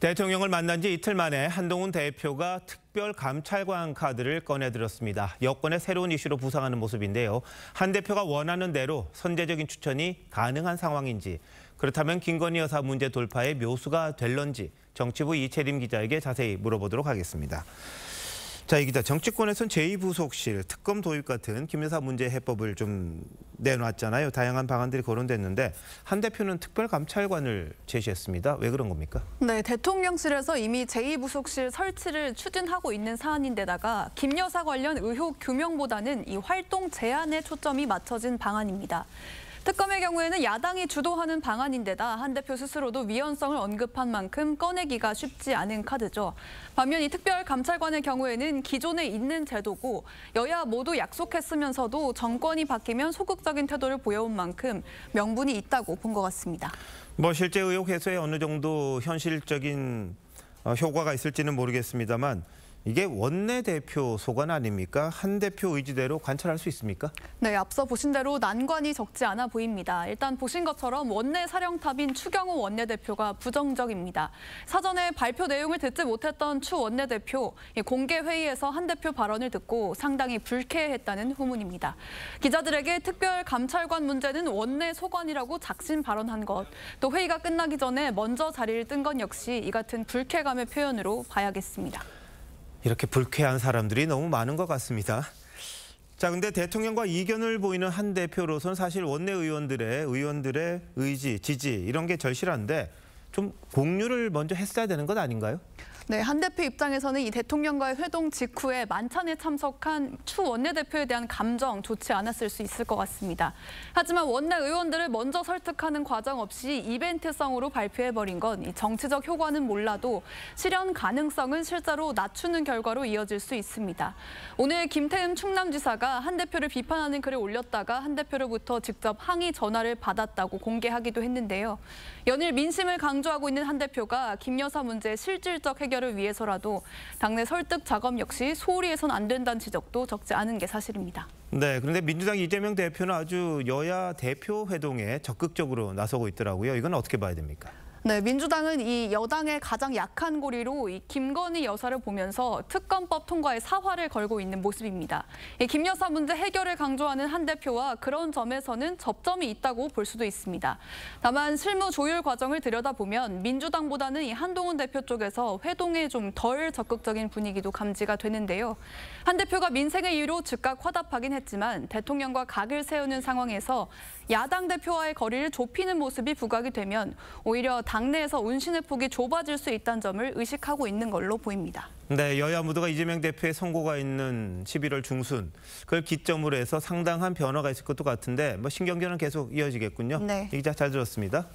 대통령을 만난 지 이틀 만에 한동훈 대표가 특별 감찰관 카드를 꺼내들었습니다. 여권의 새로운 이슈로 부상하는 모습인데요. 한 대표가 원하는 대로 선제적인 추천이 가능한 상황인지 그렇다면 김건희 여사 문제 돌파의 묘수가 될런지 정치부 이채림 기자에게 자세히 물어보도록 하겠습니다. 자, 이 기자 정치권에선 제2부속실, 특검 도입 같은 김여사 문제 해법을 좀 내놨잖아요. 다양한 방안들이 거론됐는데 한 대표는 특별감찰관을 제시했습니다. 왜 그런 겁니까? 네, 대통령실에서 이미 제2부속실 설치를 추진하고 있는 사안인데다가 김여사 관련 의혹 규명보다는 이 활동 제한에 초점이 맞춰진 방안입니다. 특검의 경우에는 야당이 주도하는 방안인데다 한 대표 스스로도 위헌성을 언급한 만큼 꺼내기가 쉽지 않은 카드죠. 반면 이 특별감찰관의 경우에는 기존에 있는 제도고 여야 모두 약속했으면서도 정권이 바뀌면 소극적인 태도를 보여온 만큼 명분이 있다고 본 것 같습니다. 뭐 실제 의혹 해소에 어느 정도 현실적인 어, 효과가 있을지는 모르겠습니다만 이게 원내대표 소관 아닙니까? 한 대표 의지대로 관찰할 수 있습니까? 네, 앞서 보신 대로 난관이 적지 않아 보입니다. 일단 보신 것처럼 원내 사령탑인 추경호 원내대표가 부정적입니다. 사전에 발표 내용을 듣지 못했던 추 원내대표, 공개 회의에서 한 대표 발언을 듣고 상당히 불쾌했다는 후문입니다. 기자들에게 특별 감찰관 문제는 원내 소관이라고 작심 발언한 것, 또 회의가 끝나기 전에 먼저 자리를 뜬 건 역시 이 같은 불쾌감의 표현으로 봐야겠습니다. 이렇게 불쾌한 사람들이 너무 많은 것 같습니다. 자, 근데 대통령과 이견을 보이는 한 대표로선 사실 원내 의원들의 의원들의 의지, 지지 이런 게 절실한데 좀 공유를 먼저 했어야 되는 것 아닌가요? 네, 한 대표 입장에서는 이 대통령과의 회동 직후에 만찬에 참석한 추 원내대표에 대한 감정 좋지 않았을 수 있을 것 같습니다. 하지만 원내 의원들을 먼저 설득하는 과정 없이 이벤트성으로 발표해버린 건 정치적 효과는 몰라도 실현 가능성은 실제로 낮추는 결과로 이어질 수 있습니다. 오늘 김태흠 충남지사가 한 대표를 비판하는 글을 올렸다가 한 대표로부터 직접 항의 전화를 받았다고 공개하기도 했는데요. 연일 민심을 강 강조하고 있는 한 대표가 김여사 문제 실질적 해결을 위해서라도 당내 설득 작업 역시 소홀히 해선 안 된다는 지적도 적지 않은 게 사실입니다. 네, 그런데 민주당 이재명 대표는 아주 여야 대표 회동에 적극적으로 나서고 있더라고요. 이건 어떻게 봐야 됩니까? 네, 민주당은 이 여당의 가장 약한 고리로 이 김건희 여사를 보면서 특검법 통과에 사활을 걸고 있는 모습입니다. 김 여사 문제 해결을 강조하는 한 대표와 그런 점에서는 접점이 있다고 볼 수도 있습니다. 다만 실무 조율 과정을 들여다보면 민주당보다는 이 한동훈 대표 쪽에서 회동에 좀 덜 적극적인 분위기도 감지가 되는데요. 한 대표가 민생의 이유로 즉각 화답하긴 했지만 대통령과 각을 세우는 상황에서 야당 대표와의 거리를 좁히는 모습이 부각이 되면 오히려 당 당내에서 운신의 폭이 좁아질 수 있다는 점을 의식하고 있는 걸로 보입니다. 네, 여야 모두가 이재명 대표의 선고가 있는 11월 중순 그걸 기점으로 해서 상당한 변화가 있을 것도 같은데 뭐 신경전은 계속 이어지겠군요. 네. 기자 잘 들었습니다.